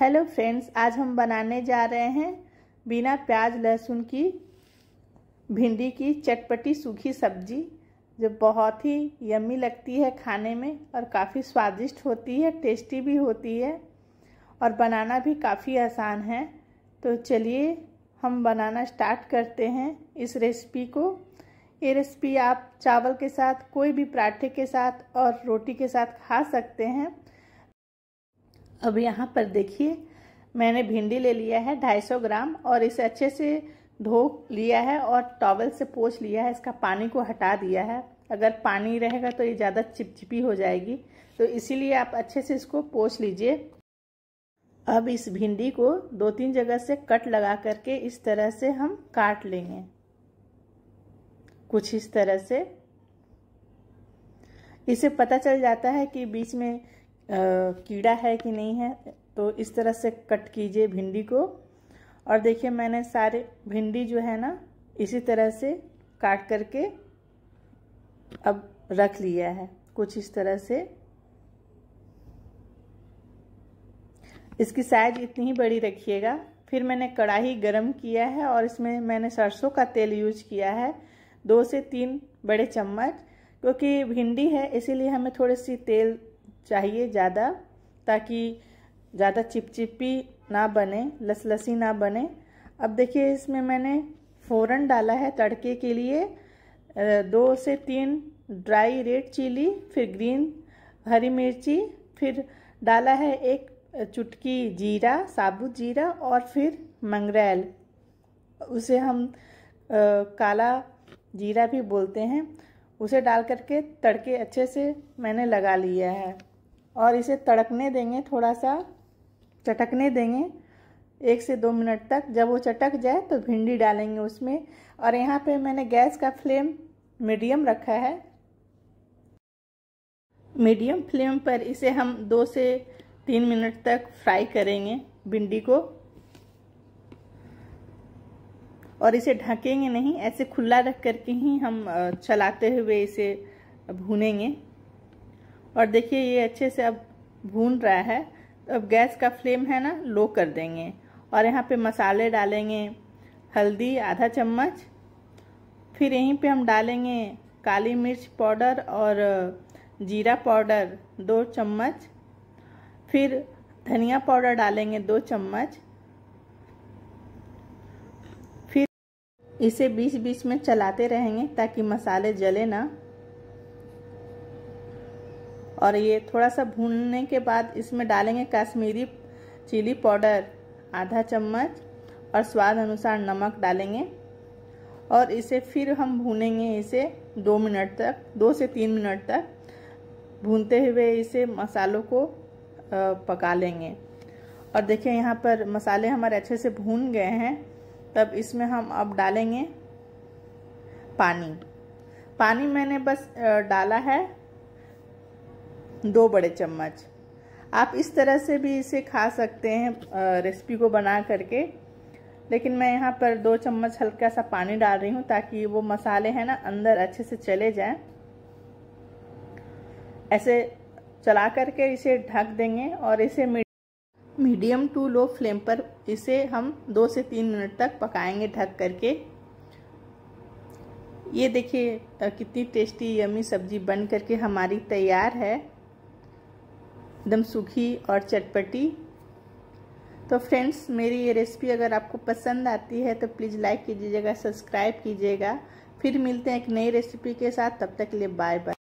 hello friends आज हम बनाने जा रहे हैं बिना प्याज लहसुन की भिंडी की चटपटी सूखी सब्जी जो बहुत ही यम्मी लगती है खाने में और काफ़ी स्वादिष्ट होती है टेस्टी भी होती है और बनाना भी काफ़ी आसान है तो चलिए हम बनाना स्टार्ट करते हैं इस रेसिपी को ये रेसिपी आप चावल के साथ कोई भी पराठे के साथ और रोटी के साथ खा सकते हैं अब यहाँ पर देखिए मैंने भिंडी ले लिया है 250 ग्राम और इसे अच्छे से धो लिया है और टॉवल से पोछ लिया है इसका पानी को हटा दिया है अगर पानी रहेगा तो ये ज़्यादा चिपचिपी हो जाएगी तो इसीलिए आप अच्छे से इसको पोछ लीजिए अब इस भिंडी को दो तीन जगह से कट लगा करके इस तरह से हम काट लेंगे कुछ इस तरह से इसे पता चल जाता है कि बीच में कीड़ा है कि नहीं है तो इस तरह से कट कीजिए भिंडी को और देखिए मैंने सारे भिंडी जो है ना इसी तरह से काट करके अब रख लिया है कुछ इस तरह से इसकी साइज इतनी ही बड़ी रखिएगा फिर मैंने कढ़ाई गरम किया है और इसमें मैंने सरसों का तेल यूज किया है दो से तीन बड़े चम्मच क्योंकि भिंडी है इसीलिए हमें थोड़ी सी तेल चाहिए ज़्यादा ताकि ज़्यादा चिपचिपी ना बने लसलसी ना बने अब देखिए इसमें मैंने फ़ौरन डाला है तड़के के लिए दो से तीन ड्राई रेड चिली फिर ग्रीन हरी मिर्ची फिर डाला है एक चुटकी जीरा साबुत जीरा और फिर मंगरेल उसे हम आ, काला जीरा भी बोलते हैं उसे डाल करके तड़के अच्छे से मैंने लगा लिया है और इसे तड़कने देंगे थोड़ा सा चटकने देंगे एक से दो मिनट तक जब वो चटक जाए तो भिंडी डालेंगे उसमें और यहाँ पे मैंने गैस का फ्लेम मीडियम रखा है मीडियम फ्लेम पर इसे हम दो से तीन मिनट तक फ्राई करेंगे भिंडी को और इसे ढकेंगे नहीं ऐसे खुला रख करके ही हम चलाते हुए इसे भूनेंगे और देखिए ये अच्छे से अब भून रहा है तो अब गैस का फ्लेम है ना लो कर देंगे और यहाँ पे मसाले डालेंगे हल्दी आधा चम्मच फिर यहीं पे हम डालेंगे काली मिर्च पाउडर और जीरा पाउडर दो चम्मच फिर धनिया पाउडर डालेंगे दो चम्मच फिर इसे बीच बीच में चलाते रहेंगे ताकि मसाले जले ना और ये थोड़ा सा भूनने के बाद इसमें डालेंगे कश्मीरी चिली पाउडर आधा चम्मच और स्वाद अनुसार नमक डालेंगे और इसे फिर हम भूनेंगे इसे दो मिनट तक दो से तीन मिनट तक भूनते हुए इसे मसालों को पका लेंगे और देखिए यहाँ पर मसाले हमारे अच्छे से भून गए हैं तब इसमें हम अब डालेंगे पानी पानी मैंने बस डाला है दो बड़े चम्मच आप इस तरह से भी इसे खा सकते हैं रेसिपी को बना करके लेकिन मैं यहाँ पर दो चम्मच हल्का सा पानी डाल रही हूँ ताकि वो मसाले हैं ना अंदर अच्छे से चले जाएं ऐसे चला करके इसे ढक देंगे और इसे मीडियम टू लो फ्लेम पर इसे हम दो से तीन मिनट तक पकाएंगे ढक करके ये देखिए कितनी टेस्टी यमी सब्जी बन करके हमारी तैयार है एकदम सूखी और चटपटी तो फ्रेंड्स मेरी ये रेसिपी अगर आपको पसंद आती है तो प्लीज़ लाइक कीजिएगा सब्सक्राइब कीजिएगा फिर मिलते हैं एक नई रेसिपी के साथ तब तक के लिए बाय बाय